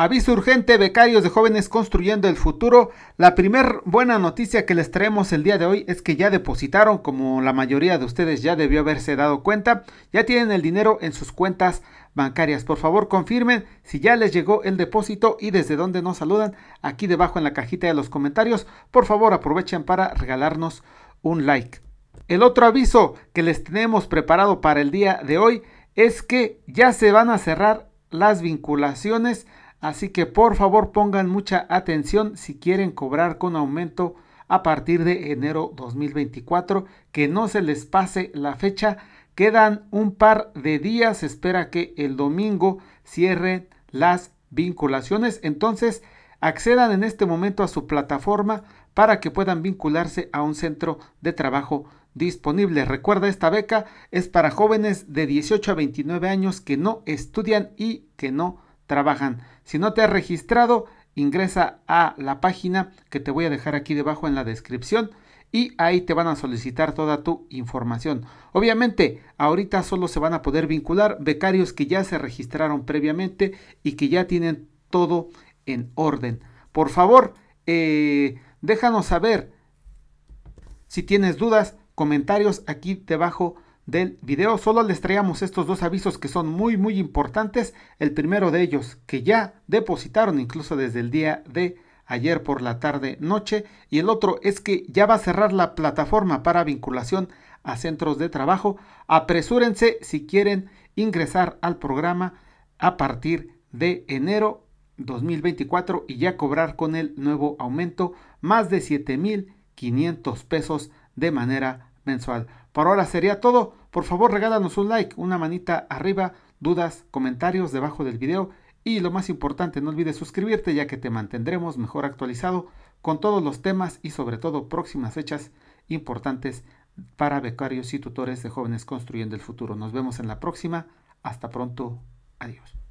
Aviso urgente, becarios de jóvenes construyendo el futuro. La primer buena noticia que les traemos el día de hoy es que ya depositaron, como la mayoría de ustedes ya debió haberse dado cuenta, ya tienen el dinero en sus cuentas bancarias. Por favor, confirmen si ya les llegó el depósito y desde dónde nos saludan. Aquí debajo en la cajita de los comentarios, por favor, aprovechen para regalarnos un like. El otro aviso que les tenemos preparado para el día de hoy es que ya se van a cerrar las vinculaciones Así que por favor pongan mucha atención si quieren cobrar con aumento a partir de enero 2024, que no se les pase la fecha. Quedan un par de días, espera que el domingo cierren las vinculaciones. Entonces, accedan en este momento a su plataforma para que puedan vincularse a un centro de trabajo disponible. Recuerda, esta beca es para jóvenes de 18 a 29 años que no estudian y que no trabajan. Si no te has registrado, ingresa a la página que te voy a dejar aquí debajo en la descripción y ahí te van a solicitar toda tu información. Obviamente, ahorita solo se van a poder vincular becarios que ya se registraron previamente y que ya tienen todo en orden. Por favor, eh, déjanos saber si tienes dudas, comentarios aquí debajo del video solo les traíamos estos dos avisos que son muy muy importantes. El primero de ellos que ya depositaron incluso desde el día de ayer por la tarde noche y el otro es que ya va a cerrar la plataforma para vinculación a centros de trabajo. Apresúrense si quieren ingresar al programa a partir de enero 2024 y ya cobrar con el nuevo aumento más de 7.500 pesos de manera mensual. Por ahora sería todo. Por favor, regálanos un like, una manita arriba, dudas, comentarios debajo del video y lo más importante, no olvides suscribirte ya que te mantendremos mejor actualizado con todos los temas y sobre todo próximas fechas importantes para becarios y tutores de jóvenes construyendo el futuro. Nos vemos en la próxima. Hasta pronto. Adiós.